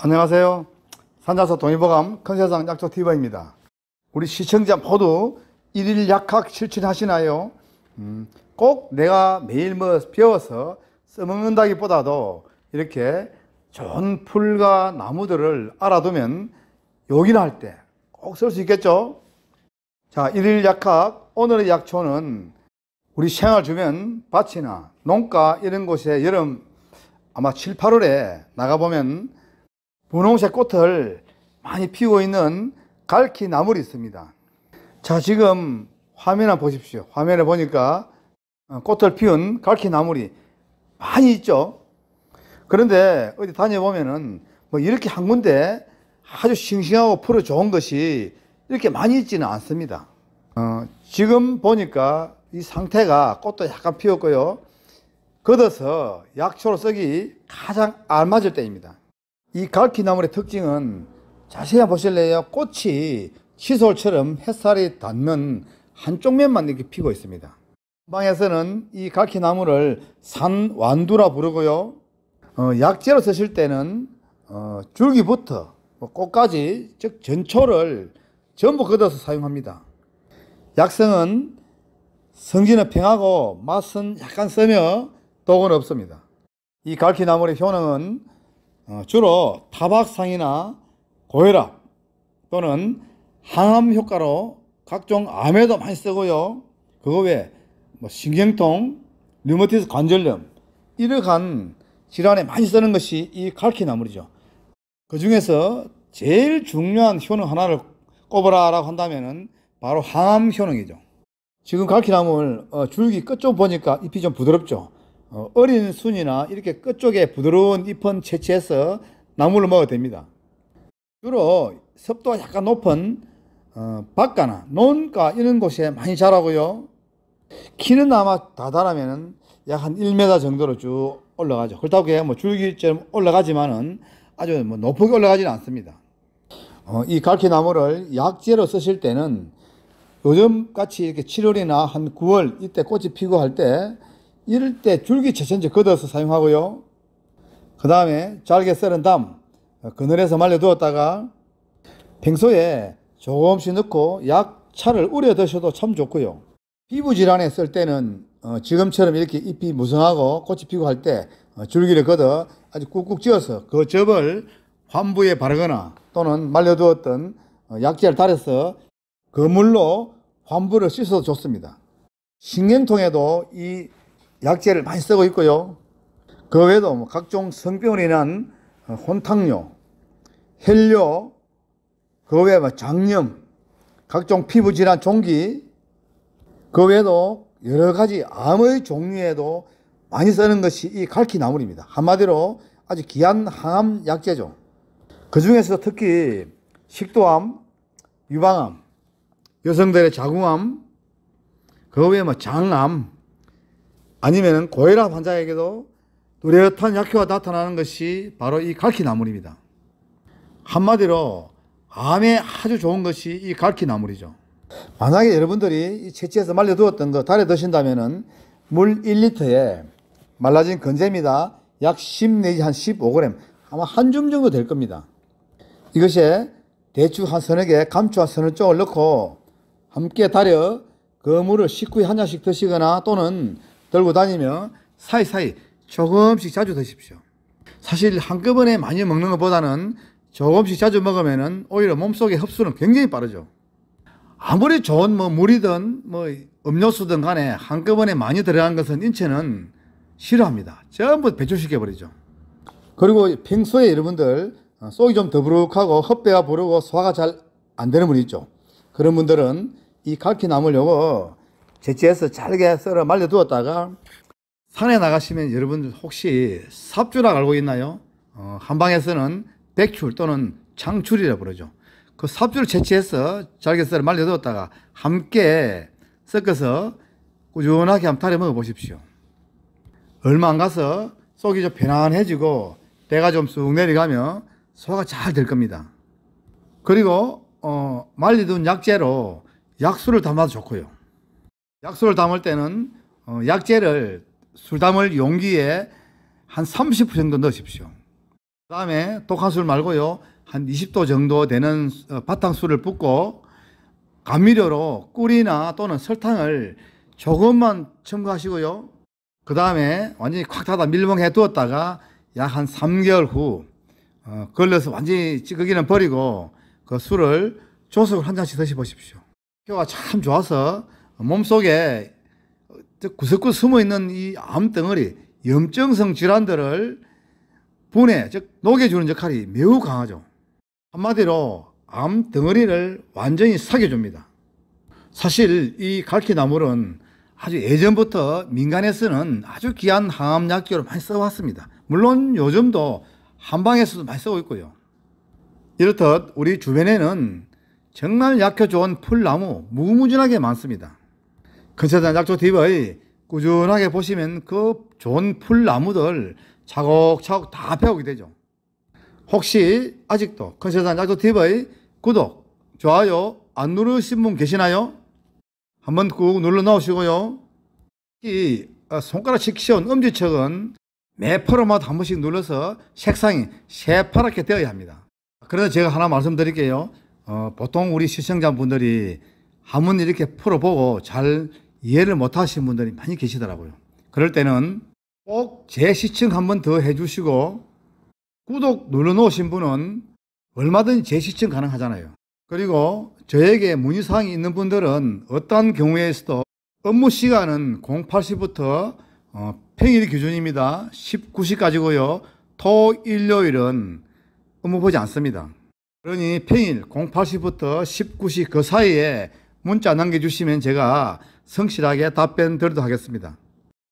안녕하세요. 산자서 동의보감 컨세상 약초TV입니다. 우리 시청자 모두 일일 약학 실천하시나요? 음, 꼭 내가 매일 뭐 배워서 써먹는다기보다도 이렇게 좋은 풀과 나무들을 알아두면 요기나 할 때 꼭 쓸 수 있겠죠? 자, 일일 약학 오늘의 약초는 우리 생활 주변 밭이나 농가 이런 곳에 여름 아마 7, 8월에 나가보면 분홍색 꽃을 많이 피고 우 있는 갈퀴 나물이 있습니다. 자, 지금 화면 을 보십시오. 화면에 보니까 어, 꽃을 피운 갈퀴 나물이 많이 있죠. 그런데 어디 다녀보면은 뭐 이렇게 한 군데 아주 싱싱하고 풀어 좋은 것이 이렇게 많이 있지는 않습니다. 어, 지금 보니까 이 상태가 꽃도 약간 피었고요. 걷어서 약초로 쓰기 가장 알맞을 때입니다. 이 갈퀴나물의 특징은 자세히 보실래요? 꽃이 시솔처럼 햇살이 닿는 한쪽 면만 이렇게 피고 있습니다. 방에서는 이 갈퀴나물을 산완두라 부르고요. 어, 약재로 쓰실 때는 어, 줄기부터 뭐 꽃까지 즉 전초를 전부 걷어서 사용합니다. 약성은 성질은 평하고 맛은 약간 쓰며 독은 없습니다. 이 갈퀴나물의 효능은 어, 주로 타박상이나 고혈압 또는 항암 효과로 각종 암에도 많이 쓰고요. 그거 외에 뭐 신경통, 류머티스 관절염 이러한 질환에 많이 쓰는 것이 이 갈퀴나물이죠. 그 중에서 제일 중요한 효능 하나를 꼽으라라고 한다면은 바로 항암 효능이죠. 지금 갈퀴나물 어, 줄기 끝 좀 보니까 잎이 좀 부드럽죠. 어, 어린 순이나 이렇게 끝쪽에 부드러운 잎은 채취해서 나물로 먹어도 됩니다. 주로 습도가 약간 높은 어, 바가나 논가 이런 곳에 많이 자라고요. 키는 아마 다자라면약 한 1m 정도로 쭉 올라가죠. 그렇다고 해뭐 줄기처럼 올라가지만은 아주 뭐 높게 올라가지는 않습니다. 어, 이 갈퀴나무를 약재로 쓰실 때는 요즘 같이 이렇게 7월이나 한 9월 이때 꽃이 피고 할때 이럴 때 줄기 채천제 걷어서 사용하고요. 그 다음에 잘게 썰은 다음 그늘에서 말려두었다가 평소에 조금씩 넣고 약 차를 우려 드셔도 참 좋고요. 피부 질환에 쓸 때는 어, 지금처럼 이렇게 잎이 무성하고 꽃이 피고 할때 어, 줄기를 걷어 아주 꾹꾹 찧어서 그 접을 환부에 바르거나 또는 말려두었던 어, 약재를 달여서 그물로 환부를 씻어도 좋습니다. 신경통에도 이 약재를 많이 쓰고 있고요. 그 외에도 뭐 각종 성병으로 인한 어, 혼탕뇨, 혈뇨, 그 외에 뭐 장염, 각종 피부질환 종기, 그 외에도 여러 가지 암의 종류에도 많이 쓰는 것이 이 갈키나물입니다. 한마디로 아주 귀한 항암 약재죠. 그 중에서 특히 식도암, 유방암, 여성들의 자궁암, 그 외에 뭐 장암, 아니면 고혈압 환자에게도 뚜렷한 약효가 나타나는 것이 바로 이 갈퀴나물입니다. 한마디로 암에 아주 좋은 것이 이 갈퀴나물이죠. 만약에 여러분들이 채취해서 말려두었던 거 달에 드신다면물 1리터에 말라진 건제미다 약 10 내지 한 15g 아마 한 줌 정도 될 겁니다. 이것에 대추 한 서너 개, 감추 한 서너 쪽을 넣고 함께 달여 그 물을 식후에 한 잔씩 드시거나 또는 들고 다니며 사이사이 조금씩 자주 드십시오. 사실 한꺼번에 많이 먹는 것보다는 조금씩 자주 먹으면 오히려 몸속의 흡수는 굉장히 빠르죠. 아무리 좋은 뭐 물이든 뭐 음료수든 간에 한꺼번에 많이 들어간 것은 인체는 싫어합니다. 전부 배출시켜버리죠. 그리고 평소에 여러분들 어, 속이 좀 더부룩하고 헛배가 부르고 소화가 잘 안 되는 분이 있죠. 그런 분들은 이 갈퀴나물 요거 제치해서 잘게 썰어 말려두었다가 산에 나가시면 여러분들 혹시 삽주라 알고 있나요? 어, 한방에서는 백출 또는 장출이라 부르죠. 그 삽주를 채취해서 잘게 썰어 말려두었다가 함께 섞어서 꾸준하게 한번 타려 먹어보십시오. 얼마 안 가서 속이 좀 편안해지고 배가좀 쑥 내려가면 소화가 잘 될 겁니다. 그리고 어, 말리둔 약재로 약수를 담아도 좋고요. 약수를 담을 때는 어, 약재를 술 담을 용기에 한 30% 정도 넣으십시오. 그 다음에 독한 술 말고요. 한 20도 정도 되는 어, 바탕수를 붓고 감미료로 꿀이나 또는 설탕을 조금만 첨가하시고요. 그 다음에 완전히 콱 닫아 밀봉해 두었다가 약 한 3개월 후 어, 걸려서 완전히 찌꺼기는 버리고 그 술을 조석을 한 잔씩 드셔보십시오. 효과가 참 좋아서 몸속에 구석구석 숨어 있는 이 암덩어리, 염증성 질환들을 분해, 즉, 녹여주는 역할이 매우 강하죠. 한마디로 암 덩어리를 완전히 사겨줍니다. 사실 이 갈퀴나물은 아주 예전부터 민간에서는 아주 귀한 항암약기로 많이 써왔습니다. 물론 요즘도 한방에서도 많이 쓰고 있고요. 이렇듯 우리 주변에는 정말 약효 좋은 풀나무 무무진하게 궁 많습니다. 근세단 약초 팁의 꾸준하게 보시면 그 좋은 풀나무들 차곡차곡 다 배우게 되죠. 혹시 아직도 컨세단 약초 팁의 구독, 좋아요 안 누르신 분 계시나요? 한번 꾹 눌러 놓으시고요이 어, 손가락씩 시온음지척은매 프로마다 한 번씩 눌러서 색상이 새파랗게 되어야 합니다. 그래서 제가 하나 말씀드릴게요. 어, 보통 우리 시청자분들이 한번 이렇게 풀어보고 잘 이해를 못하시는 분들이 많이 계시더라고요. 그럴 때는 꼭재 시청 한번 더 해주시고 구독 눌러놓으신 분은 얼마든지 재 시청 가능하잖아요. 그리고 저에게 문의사항이 있는 분들은 어떠한 경우에서도 업무 시간은 08시부터 어, 평일 기준입니다. 19시까지고요. 토, 일요일은 업무 보지 않습니다. 그러니 평일 08시부터 19시 그 사이에 문자 남겨주시면 제가 성실하게 답변 드리도록 하겠습니다.